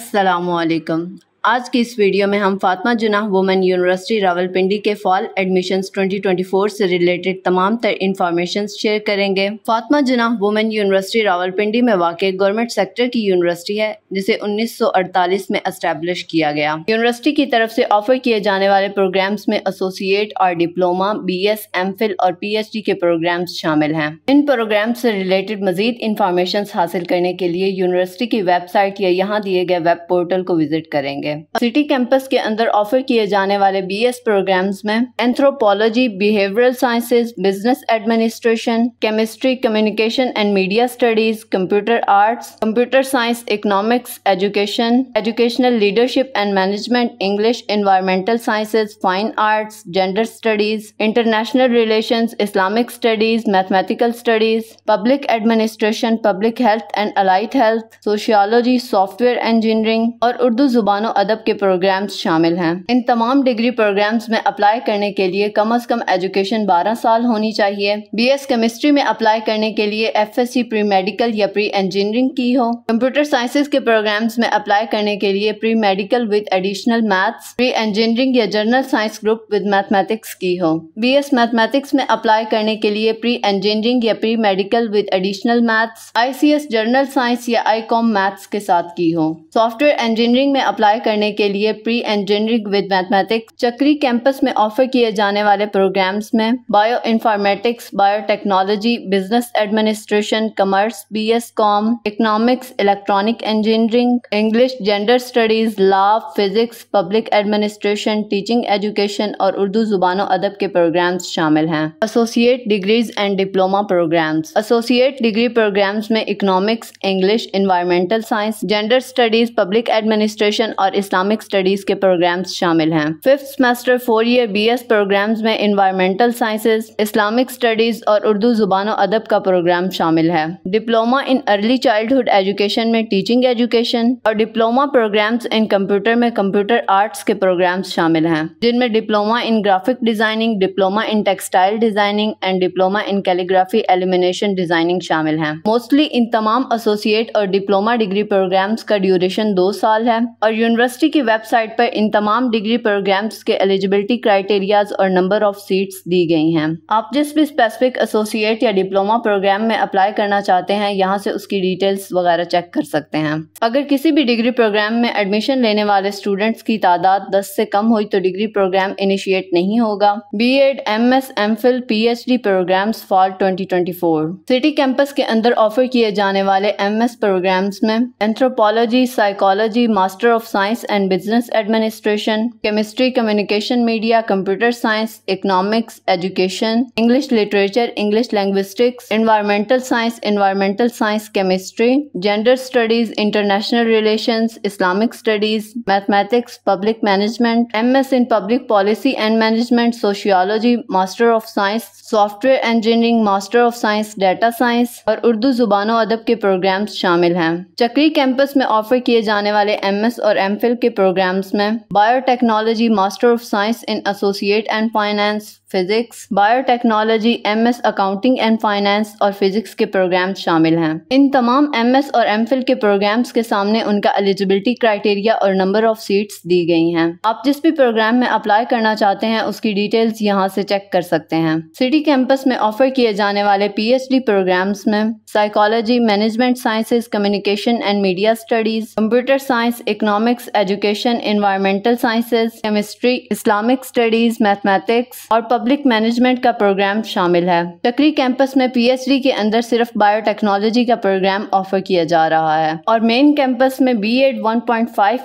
अस्सलाम वालेकुम आज की इस वीडियो में हम फातमा जुनाह वुमेन यूनिवर्सिटी रावलपिंडी के फॉल एडमिशन्स 2024 से रिलेटेड तमाम तर इन्फॉर्मेशन शेयर करेंगे फातमा जुनाह वुमेन यूनिवर्सिटी रावलपिंडी में वाक़ गवर्नमेंट सेक्टर की यूनिवर्सिटी है जिसे 1948 में अस्टेब्लिश किया गया यूनिवर्सिटी की तरफ से ऑफर किए जाने वाले प्रोग्राम्स में एसोसिएट और diploma B S M Phil और पी एच डी के प्रोग्राम्स शामिल हैं इन प्रोग्राम से रिलेटेड मजीद इंफॉर्मेशन हासिल करने के लिए यूनिवर्सिटी की वेबसाइट या यहाँ दिए गए वेब पोर्टल को विजिट करेंगे सके सिटी कैंपस के अंदर ऑफर किए जाने वाले बीएस प्रोग्राम्स में anthropology behavioural sciences business administration chemistry communication and media studies computer arts computer science economics education educational leadership and management English environmental sciences fine arts gender studies international relation Islamic studies mathematical studies public administration public health and allied health sociology software engineering और उर्दू जुबान अदब के programmes शामिल हैं इन तमाम degree programmes में apply करने के लिए कम अज़ कम एजुकेशन बारह साल होनी चाहिए बी एस केमिस्ट्री में अप्लाई करने के लिए F S C pre medical या प्री इंजीनियरिंग की हो कंप्यूटर साइंसेज के प्रोग्राम्स में अप्लाई करने के लिए pre medical with additional maths pre engineering या general science group with mathematics की हो बी एस मैथमेटिक्स में अप्लाई करने के लिए प्री इंजीनियरिंग या pre medical with additional maths I C S general science या आई कॉम मैथ्स के साथ की हो सॉफ्टवेयर इंजीनियरिंग में अप्लाई करने के लिए pre engineering with mathematics Chakri campus में ऑफर किए जाने वाले प्रोग्राम्स में bio informatics biotechnology business administration commerce B S com economics electronic engineering English gender studies law physics public administration teaching education और उर्दू जुबान अदब के प्रोग्राम्स शामिल हैं associate degrees and diploma programmes associate degree programmes में economics English environmental science gender studies public administration और Islamic studies के programmes शामिल हैं fifth semester four year B S programme में इन्वायरमेंटल साइंसेज इस्लामिक स्टडीज़ और उर्दू ज़ुबान अदब का प्रोग्राम शामिल है diploma in early childhood education में टीचिंग एजुकेशन और डिप्लोमा प्रोग्राम इन कंप्यूटर में कंप्यूटर आर्ट्स के प्रोग्राम शामिल हैं जिनमें diploma in graphic designing diploma in textile designing and diploma in calligraphy elimination designing शामिल है मोस्टली इन तमाम एसोसिएट और डिप्लोमा डिग्री प्रोग्राम का ड्यूरेशन दो साल है और यूनिवर्स यूनिवर्सिटी की वेबसाइट पर इन तमाम डिग्री प्रोग्राम्स के एलिजिबिलिटी क्राइटेरियाज और नंबर ऑफ सीट्स दी गई हैं आप जिस भी स्पेसिफिक एसोसिएट या डिप्लोमा प्रोग्राम में अप्लाई करना चाहते हैं यहाँ से उसकी डिटेल्स वगैरह चेक कर सकते हैं अगर किसी भी डिग्री प्रोग्राम में एडमिशन लेने वाले स्टूडेंट्स की तादाद दस से कम हुई तो डिग्री प्रोग्राम इनिशिएट नहीं होगा B Ed M S M Phil P H D programme for twenty twenty four city campus के अंदर ऑफर किए जाने वाले एम एस प्रोग्राम्स में anthropology psychology master of science commerce and business administration, chemistry, communication media, computer science, economics, education, English literature, English linguistics, environmental science, environmental science, chemistry, gender studies, international relations, Islamic studies, mathematics, public management, MS in public policy and management, sociology, master of science, software engineering, master of science, data science or Urdu, Zubano Adab programs programmes शामिल हैं चक्री campus में offer किए जाने वाले और के programmes में biotechnology master of science in associate and finance physics biotechnology MS accounting and finance और फिजिक्स के प्रोग्राम्स शामिल हैं इन तमाम एमएस और एमफिल के प्रोग्राम्स के सामने उनका एलिजिबिलिटी क्राइटेरिया और नंबर ऑफ सीट्स दी गई हैं आप जिस भी प्रोग्राम में अप्लाई करना चाहते हैं उसकी डिटेल्स यहाँ से चेक कर सकते हैं सिटी कैंपस में ऑफर किए जाने वाले पी प्रोग्राम्स में psychology management sciences communication and media studies computer science economics education environmental sciences chemistry Islamic studies mathematics और पब्लिक मैनेजमेंट का प्रोग्राम शामिल है टकरी कैंपस में पीएचडी के अंदर सिर्फ बायोटेक्नोलॉजी का प्रोग्राम ऑफर किया जा रहा है और मेन कैंपस में B Ed one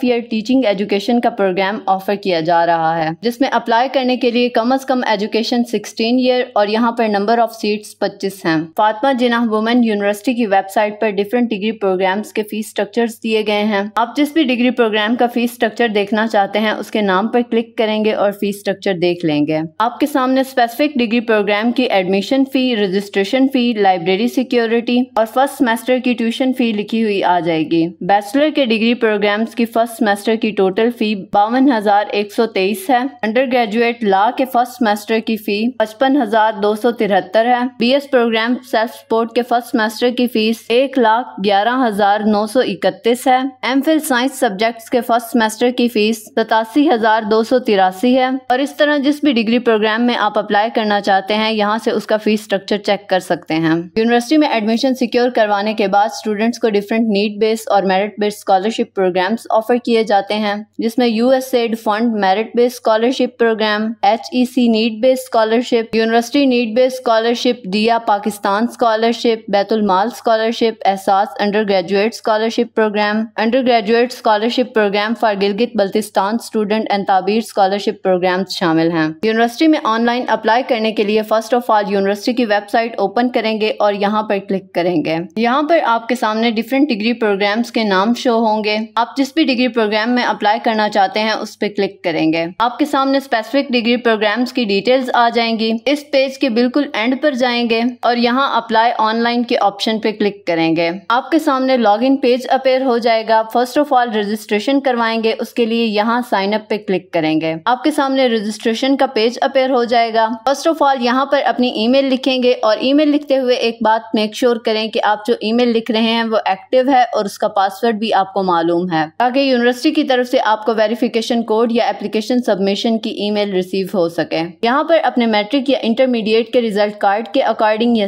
year teaching education का प्रोग्राम ऑफर किया जा रहा है जिसमें अप्लाई करने के लिए कम अज कम एजुकेशन सिक्सटीन ईयर और यहाँ पर नंबर ऑफ सीट्स पच्चीस है फातमा जिना वुमेन यूनिवर्सिटी की वेबसाइट पर डिफरेंट डिग्री प्रोग्राम के फीस स्ट्रक्चर दिए गए हैं आप जिस भी डिग्री प्रोग्राम का फीस स्ट्रक्चर देखना चाहते हैं उसके नाम पर क्लिक करेंगे और फीस स्ट्रक्चर देख लेंगे आपके साथ सामने स्पेसिफिक डिग्री प्रोग्राम की admission fee registration fee library security और फर्स्ट सेमेस्टर की ट्यूशन फ़ी लिखी हुई आ जाएगी बैचलर के डिग्री प्रोग्राम्स की फर्स्ट सेमेस्टर की टोटल फ़ी बावन हजार एक सौ तेईस है अंडर ग्रेजुएट लॉ के फर्स्ट सेमेस्टर की फ़ी पचपन हजार दो सौ तिहत्तर है B S programme self support के फर्स्ट सेमेस्टर की फ़ीस एक लाख ग्यारह हजार नौ सौ इकतीस है एम फिल साइंस सब्जेक्ट के फर्स्ट सेमेस्टर की फ़ीस सतासी हजार दो सौ तिरासी है और इस तरह जिस भी डिग्री प्रोग्राम में में आप अप्लाई करना चाहते हैं यहाँ से उसका फीस स्ट्रक्चर चेक कर सकते हैं यूनिवर्सिटी में एडमिशन सिक्योर करवाने के बाद स्टूडेंट्स को डिफरेंट नीट बेस्ड और merit based scholarship programs offer किए जाते हैं जिसमें USAID fund merit based scholarship program H E C need based scholarship university need based scholarship दिया Pakistan scholarship Baitulmal scholarship Ehsaas undergraduate scholarship program undergraduate scholarship program for Gilgit Baltistan student and Tabeer scholarship program शामिल हैं university में on timeline apply करने के लिए first of all university की website open करेंगे और यहाँ पर क्लिक करेंगे यहाँ पर आपके सामने डिफरेंट डिग्री प्रोग्राम्स के नाम शो होंगे आप जिस भी डिग्री प्रोग्राम में अप्लाई करना चाहते हैं उस पर क्लिक करेंगे आपके सामने स्पेसिफिक डिग्री प्रोग्राम्स की डिटेल्स आ जाएंगी इस पेज के बिल्कुल एंड पर जाएंगे और यहाँ अप्लाई ऑनलाइन के ऑप्शन पे क्लिक करेंगे आपके सामने लॉग इन पेज अपेयर हो जाएगा फर्स्ट ऑफ ऑल रजिस्ट्रेशन करवाएंगे उसके लिए यहाँ साइन अप पे क्लिक करेंगे आपके सामने रजिस्ट्रेशन का पेज अपेयर हो जाएगा जाएगा फर्स्ट ऑफ ऑल यहाँ पर अपनी ईमेल लिखेंगे और ईमेल लिखते हुए एक बात मेक श्योर करें कि आप जो ईमेल लिख रहे हैं वो एक्टिव है और उसका पासवर्ड भी आपको मालूम है ताकि यूनिवर्सिटी की तरफ से आपको वेरिफिकेशन कोड या एप्लीकेशन सबमिशन की ई रिसीव हो सके यहाँ पर अपने मेट्रिक या इंटरमीडिएट के रिजल्ट कार्ड के अकॉर्डिंग या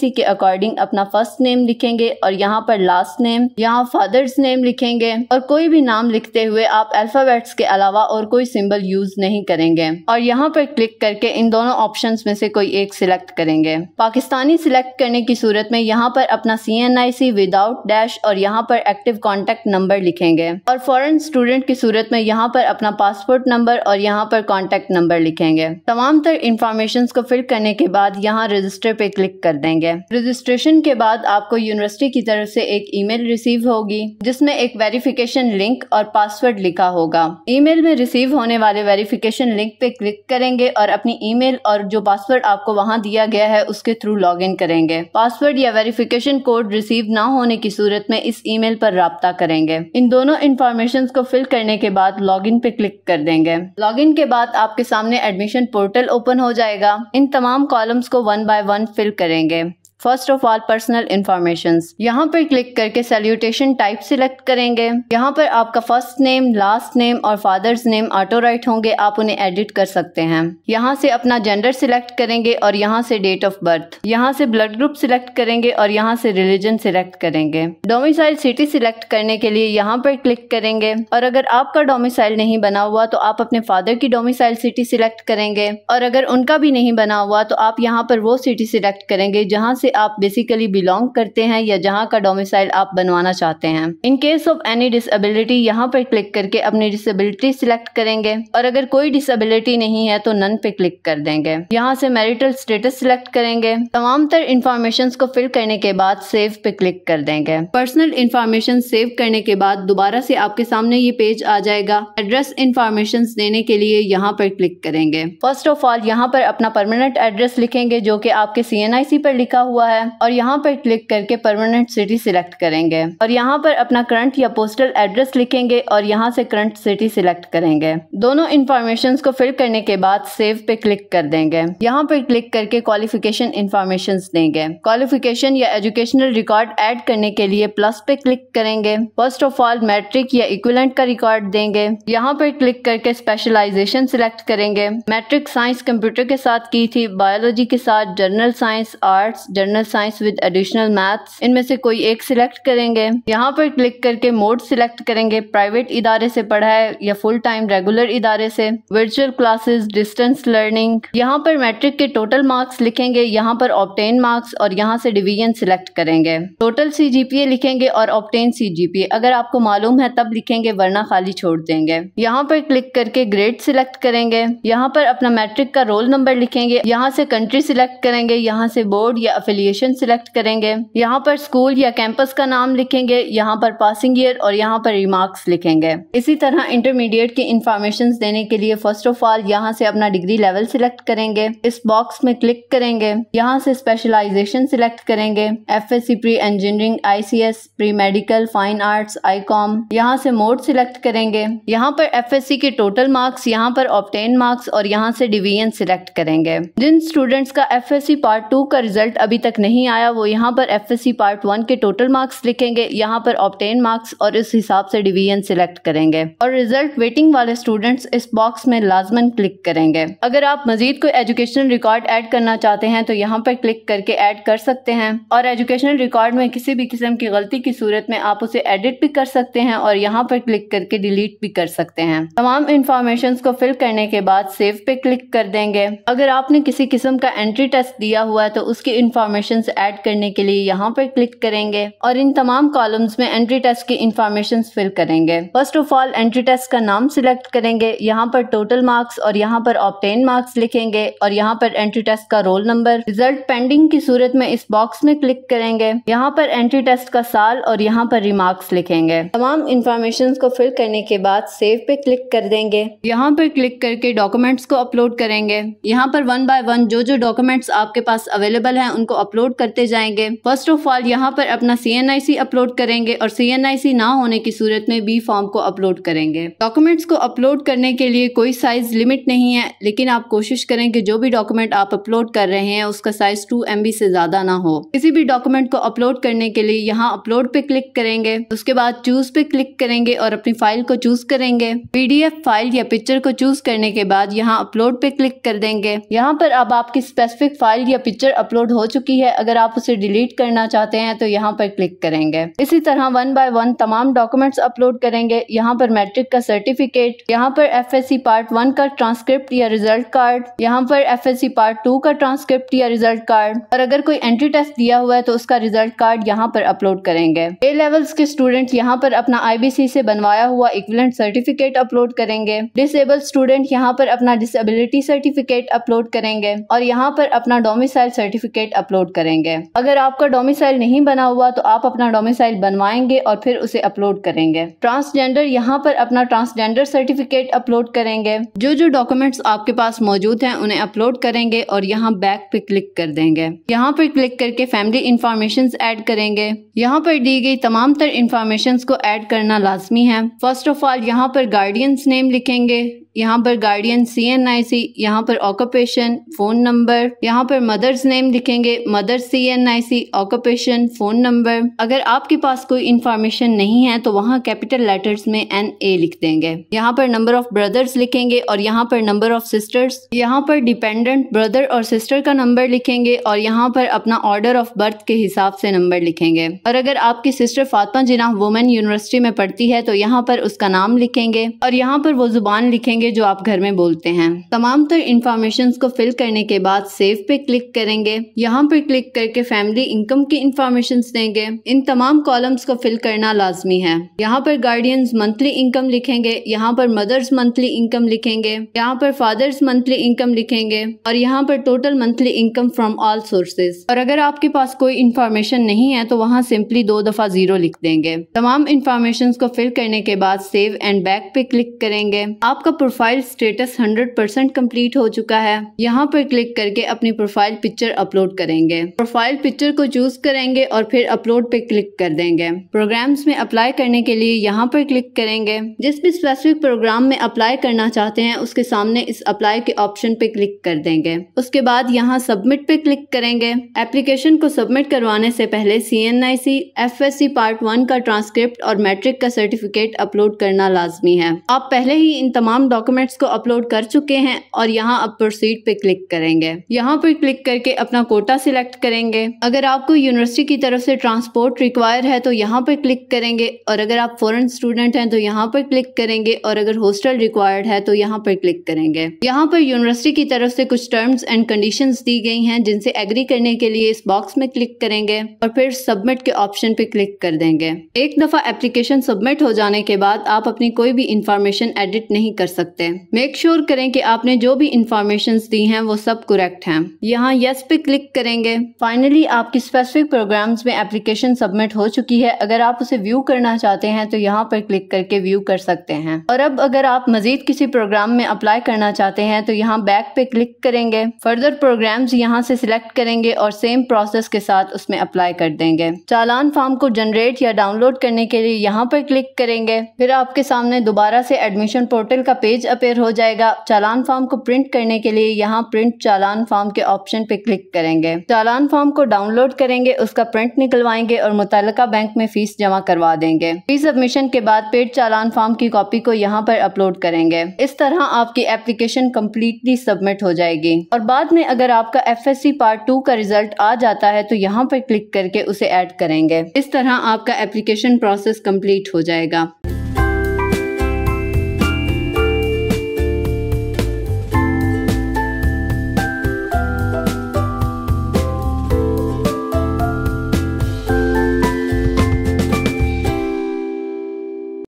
सी के अकॉर्डिंग अपना फर्स्ट नेम लिखेंगे और यहाँ पर लास्ट नेम यहाँ फादर्स नेम लिखेंगे और कोई भी नाम लिखते हुए आप अल्फाबेट्स के अलावा और कोई सिंबल यूज नहीं करेंगे और यहाँ पर क्लिक कर करके इन दोनों ऑप्शन में से कोई एक सिलेक्ट करेंगे पाकिस्तानी सिलेक्ट करने की सूरत में यहाँ पर अपना C N I C without dash और यहाँ पर एक्टिव कॉन्टेक्ट नंबर लिखेंगे और फॉरन स्टूडेंट की सूरत में यहाँ पर अपना पासपोर्ट नंबर और यहाँ पर कॉन्टेक्ट नंबर लिखेंगे तमाम तर इंफॉर्मेशन को फिल करने के बाद यहाँ रजिस्टर पे क्लिक कर देंगे रजिस्ट्रेशन के बाद आपको यूनिवर्सिटी की तरफ से एक ईमेल रिसीव होगी जिसमें एक वेरिफिकेशन लिंक और पासवर्ड लिखा होगा ईमेल में रिसीव होने वाले वेरिफिकेशन लिंक पे क्लिक करेंगे और अपने अपनी ईमेल और जो पासवर्ड आपको वहाँ दिया गया है उसके थ्रू लॉग इन करेंगे पासवर्ड या वेरिफिकेशन कोड रिसीव ना होने की सूरत में इस ईमेल पर रबता करेंगे इन दोनों इन्फॉर्मेशन को फिल करने के बाद लॉग इन पे क्लिक कर देंगे लॉग इन के बाद आपके सामने एडमिशन पोर्टल ओपन हो जाएगा इन तमाम कॉलम्स को वन बाय वन फिल करेंगे first of all personal information यहाँ पर क्लिक करके सैल्यूटेशन टाइप सिलेक्ट करेंगे यहाँ पर आपका फर्स्ट नेम लास्ट नेम और फादर्स नेम ऑटो राइट होंगे आप उन्हें एडिट कर सकते हैं यहाँ से अपना जेंडर सिलेक्ट करेंगे और यहाँ से डेट ऑफ बर्थ यहाँ से ब्लड ग्रुप सिलेक्ट करेंगे और यहाँ से रिलीजन सिलेक्ट करेंगे डोमिसाइल सिटी सिलेक्ट करने के लिए यहाँ पर क्लिक करेंगे और अगर आपका डोमिसाइल नहीं बना हुआ तो आप अपने फादर की डोमिसाइल सिटी सिलेक्ट करेंगे और अगर उनका भी नहीं बना हुआ तो आप यहाँ पर वो सिटी सिलेक्ट करेंगे जहाँ से से आप बेसिकली बिलोंग करते हैं या जहाँ का डोमिसाइल आप बनवाना चाहते हैं in case of any disability यहाँ पर क्लिक करके अपनी डिसबिलिटी सिलेक्ट करेंगे और अगर कोई डिसबिलिटी नहीं है तो नन पे क्लिक कर देंगे यहाँ से मैरिटल स्टेटस सिलेक्ट करेंगे तमाम तर इंफॉर्मेशन को फिल करने के बाद सेव पे क्लिक कर देंगे पर्सनल इंफॉर्मेशन सेव करने के बाद दोबारा से आपके सामने ये पेज आ जाएगा एड्रेस इंफॉर्मेशन देने के लिए यहाँ पर क्लिक करेंगे फर्स्ट ऑफ ऑल यहाँ पर अपना परमानेंट एड्रेस लिखेंगे जो की आपके सी पर लिखा हुआ हुआ है और यहाँ पर क्लिक करके परमानेंट सिटी सिलेक्ट करेंगे और यहाँ पर अपना करंट या पोस्टल एड्रेस लिखेंगे और यहाँ से करंट सिटी सिलेक्ट करेंगे दोनों इन्फॉर्मेशन को फिल करने के बाद सेव पे क्लिक कर देंगे यहाँ पर क्लिक करके क्वालिफिकेशन इन्फॉर्मेशन देंगे क्वालिफिकेशन या एजुकेशनल रिकॉर्ड एड करने के लिए प्लस पे क्लिक करेंगे फर्स्ट ऑफ ऑल मैट्रिक या इक्विलेंट का रिकॉर्ड देंगे यहाँ पर क्लिक करके स्पेशलाइजेशन सिलेक्ट करेंगे मैट्रिक साइंस कंप्यूटर के साथ की थी बायोलॉजी के साथ general science arts general general science with additional maths इनमें से कोई एक सिलेक्ट करेंगे यहाँ पर क्लिक करके मोड सिलेक्ट करेंगे प्राइवेट इदारे से पढ़ा है या फुल टाइम रेगुलर इदारे से वर्चुअल क्लासेस डिस्टेंस लर्निंग यहाँ पर मैट्रिक के टोटल मार्क्स लिखेंगे यहाँ पर ऑप्टेन मार्क्स और यहाँ से डिवीजन सिलेक्ट करेंगे टोटल सी लिखेंगे और ऑप्टेन सी अगर आपको मालूम है तब लिखेंगे वरना खाली छोड़ देंगे यहाँ पर क्लिक करके ग्रेड सिलेक्ट करेंगे यहाँ पर अपना मैट्रिक का रोल नंबर लिखेंगे यहाँ से कंट्री सिलेक्ट करेंगे यहाँ से बोर्ड या एफिलिएशन सिलेक्ट करेंगे यहाँ पर स्कूल या कैंपस का नाम लिखेंगे यहाँ पर पासिंग ईयर और यहाँ पर रिमार्क्स लिखेंगे इसी तरह इंटरमीडिएट की इंफॉर्मेशन देने के लिए फर्स्ट ऑफ ऑल यहाँ से अपना डिग्री लेवल सिलेक्ट करेंगे इस बॉक्स में क्लिक करेंगे यहाँ से स्पेशलाइजेशन सिलेक्ट करेंगे F S C pre engineering I C S pre medical fine arts I com यहाँ से मोड सिलेक्ट करेंगे यहाँ पर एफ एस सी के टोटल मार्क्स यहाँ पर ऑप्टेन मार्क्स और यहाँ से डिवीजन सिलेक्ट करेंगे जिन स्टूडेंट्स का F S C part two का रिजल्ट अभी तक नहीं आया वो यहाँ पर F S C part one के टोटल मार्क्स लिखेंगे यहाँ पर ऑप्टेन मार्क्स और इस हिसाब से डिवीजन सिलेक्ट करेंगे और रिजल्ट वेटिंग वाले स्टूडेंट्स इस बॉक्स में लाजमन क्लिक करेंगे अगर आप मजीद कोई एजुकेशनल रिकॉर्ड ऐड करना चाहते हैं तो यहाँ पर क्लिक करके ऐड कर सकते हैं और एजुकेशनल रिकॉर्ड में किसी भी किस्म की गलती की सूरत में आप उसे एडिट भी कर सकते हैं और यहाँ पर क्लिक करके डिलीट भी कर सकते हैं तमाम इन्फॉर्मेशन को फिल करने के बाद सेव पे क्लिक कर देंगे अगर आपने किसी किस्म का एंट्री टेस्ट दिया हुआ है तो उसकी इन्फॉर्मेशन इन्फॉर्मेशन ऐड करने के लिए यहाँ पर क्लिक करेंगे और इन तमाम कॉलम्स में एंट्री टेस्ट की इन्फॉर्मेशन फिल करेंगे first of all entry test का नाम सिलेक्ट करेंगे यहाँ पर टोटल मार्क्स और यहाँ पर ऑप्टेन मार्क्स लिखेंगे और यहाँ पर एंट्री टेस्ट का रोल नंबर रिजल्ट पेंडिंग की सूरत में इस बॉक्स में क्लिक करेंगे यहाँ पर एंट्री टेस्ट का साल और यहाँ पर रिमार्क्स लिखेंगे तमाम इन्फॉर्मेशन को फिल करने के बाद सेव पे क्लिक कर देंगे यहाँ पर क्लिक करके डॉक्यूमेंट्स को अपलोड करेंगे यहाँ पर वन बाय वन जो जो डॉक्यूमेंट्स आपके पास अवेलेबल हैं उनको अपलोड करते जाएंगे फर्स्ट ऑफ ऑल यहाँ पर अपना सी अपलोड करेंगे और सी ना होने की सूरत में बी फॉर्म को अपलोड करेंगे डॉक्यूमेंट्स को अपलोड करने के लिए कोई साइज लिमिट नहीं है लेकिन आप कोशिश करें कि जो भी डॉक्यूमेंट आप अपलोड कर रहे हैं उसका साइज टू एम से ज्यादा ना हो किसी भी डॉक्यूमेंट को अपलोड करने के लिए यहाँ अपलोड पे क्लिक करेंगे उसके बाद चूज पे क्लिक करेंगे और अपनी फाइल को चूज करेंगे पीडीएफ फाइल या पिक्चर को चूज करने के बाद यहाँ अपलोड पे क्लिक कर देंगे यहाँ पर अब आपकी स्पेसिफिक फाइल या पिक्चर अपलोड हो चुकी चुकी है अगर आप उसे डिलीट करना चाहते हैं तो यहाँ पर क्लिक करेंगे इसी तरह वन बाय वन तमाम डॉक्यूमेंट्स अपलोड करेंगे यहाँ पर मैट्रिक का सर्टिफिकेट यहाँ पर एफ पार्ट वन का ट्रांसक्रिप्ट या रिजल्ट कार्ड यहाँ पर एफ पार्ट टू का ट्रांसक्रिप्ट या रिजल्ट कार्ड और अगर कोई एंट्री टेस्ट दिया हुआ है तो उसका रिजल्ट कार्ड यहाँ पर अपलोड करेंगे ए लेवल्स के स्टूडेंट यहाँ पर अपना आईबीसी से बनवाया हुआ इक्विलेंट सर्टिफिकेट अपलोड करेंगे डिसेबल स्टूडेंट यहाँ पर अपना डिसेबिलिटी सर्टिफिकेट अपलोड करेंगे और यहाँ पर अपना डोमिसाइल सर्टिफिकेट अपलोड अपलोड करेंगे अगर आपका डोमिसाइल नहीं बना हुआ तो आप अपना डोमिसाइल बनवाएंगे और फिर उसे अपलोड करेंगे ट्रांसजेंडर यहाँ पर अपना ट्रांसजेंडर सर्टिफिकेट अपलोड करेंगे जो जो डॉक्यूमेंट्स आपके पास मौजूद हैं उन्हें अपलोड करेंगे और यहाँ बैक पे क्लिक कर देंगे यहाँ पर क्लिक करके फैमिली इंफॉर्मेशन एड करेंगे यहाँ पर दी गई तमाम तर को एड करना लाजमी है फर्स्ट ऑफ ऑल यहाँ पर गार्डियंस नेम लिखेंगे यहाँ पर गार्डियन सी एन आई सी यहाँ पर ऑक्यूपेशन फ़ोन नंबर यहाँ पर मदर्स नेम लिखेंगे mother C N I C occupation phone number अगर आपके पास कोई इंफॉर्मेशन नहीं है तो वहाँ कैपिटल लेटर्स में एन ए लिख देंगे यहाँ पर नंबर ऑफ ब्रदर्स लिखेंगे और यहाँ पर नंबर ऑफ सिस्टर्स यहाँ पर डिपेंडेंट ब्रदर और सिस्टर का नंबर लिखेंगे और यहाँ पर अपना ऑर्डर ऑफ बर्थ के हिसाब से नंबर लिखेंगे और अगर आपकी sister Fatima Jinnah women university में पढ़ती है तो यहाँ पर उसका नाम लिखेंगे और यहाँ पर वो जुबान लिखेंगे होंगे जो आप घर में बोलते हैं तमाम तर इन्फॉर्मेशन को फिल करने के बाद सेव पे क्लिक करेंगे यहाँ पे क्लिक करके फैमिली इनकम की इन्फॉर्मेशन देंगे इन तमाम कॉलम्स को फिल करना लाजमी है यहाँ पर गार्डियन मंथली इनकम लिखेंगे यहाँ पर मदर्स मंथली इनकम लिखेंगे यहाँ पर फादर्स मंथली इनकम लिखेंगे और यहाँ पर total monthly income from all sources और अगर आपके पास कोई इन्फॉर्मेशन नहीं है तो वहाँ सिंपली दो दफा जीरो लिख देंगे तमाम इन्फॉर्मेशन को फिल करने के बाद सेव एंड बैक पे क्लिक करेंगे आपका प्रोफाइल स्टेटस 100% कम्प्लीट हो चुका है यहाँ पर क्लिक करके अपनी प्रोफाइल पिक्चर अपलोड करेंगे प्रोफाइल पिक्चर को चूज करेंगे और फिर अपलोड पे क्लिक कर देंगे प्रोग्राम्स में अप्लाई करने के लिए यहाँ पर क्लिक करेंगे जिस भी स्पेसिफिक प्रोग्राम में अप्लाई करना चाहते हैं उसके सामने इस अप्लाई के ऑप्शन पे क्लिक कर देंगे उसके बाद यहाँ सबमिट पे क्लिक करेंगे एप्लीकेशन को सबमिट करवाने से पहले C N I C F S C part one का ट्रांसक्रिप्ट और मैट्रिक का सर्टिफिकेट अपलोड करना लाजमी है आप पहले ही इन तमाम डॉक्यूमेंट डॉक्यूमेंट्स को अपलोड कर चुके हैं और यहाँ अब प्रोसीड पे क्लिक करेंगे यहाँ पर क्लिक करके अपना कोटा सिलेक्ट करेंगे अगर आपको यूनिवर्सिटी की तरफ से ट्रांसपोर्ट रिक्वायर है तो यहाँ पर क्लिक करेंगे और अगर आप फॉरन स्टूडेंट हैं तो यहाँ पर क्लिक करेंगे और अगर हॉस्टल रिक्वायर्ड है तो यहाँ पर क्लिक करेंगे यहाँ पर यूनिवर्सिटी की तरफ से कुछ टर्म्स एंड कंडीशन दी गई है जिनसे एग्री करने के लिए इस बॉक्स में क्लिक करेंगे और फिर सबमिट के ऑप्शन पे क्लिक कर देंगे एक दफा एप्लीकेशन सबमिट हो जाने के बाद आप अपनी कोई भी इंफॉर्मेशन एडिट नहीं कर सकते सकते हैं मेक श्योर sure करें कि आपने जो भी इंफॉर्मेशन दी हैं वो सब करेक्ट हैं यहाँ यस पे क्लिक करेंगे फाइनली आपकी स्पेसिफिक प्रोग्राम्स में एप्लीकेशन सबमिट हो चुकी है अगर आप उसे व्यू करना चाहते हैं तो यहाँ पर क्लिक करके व्यू कर सकते हैं और अब अगर आप मजीद किसी प्रोग्राम में अप्लाई करना चाहते हैं तो यहाँ बैक पे क्लिक करेंगे फर्दर प्रोग्राम यहाँ से सिलेक्ट करेंगे और सेम प्रोसेस के साथ उसमें अप्लाई कर देंगे चालान फॉर्म को जनरेट या डाउनलोड करने के लिए यहाँ पर क्लिक करेंगे फिर आपके सामने दोबारा से एडमिशन पोर्टल का पेज पेज अपेयर हो जाएगा चालान फॉर्म को प्रिंट करने के लिए यहाँ प्रिंट चालान फॉर्म के ऑप्शन पे क्लिक करेंगे चालान फॉर्म को डाउनलोड करेंगे उसका प्रिंट निकलवाएंगे और मुतल बैंक में फीस जमा करवा देंगे फीस सबमिशन के बाद पेड चालान फॉर्म की कॉपी को यहाँ पर अपलोड करेंगे इस तरह आपकी एप्लीकेशन कम्प्लीटली सबमिट हो जाएगी और बाद में अगर आपका F S C part two का रिजल्ट आ जाता है तो यहाँ पर क्लिक करके उसे एड करेंगे इस तरह आपका एप्लीकेशन प्रोसेस कम्प्लीट हो जाएगा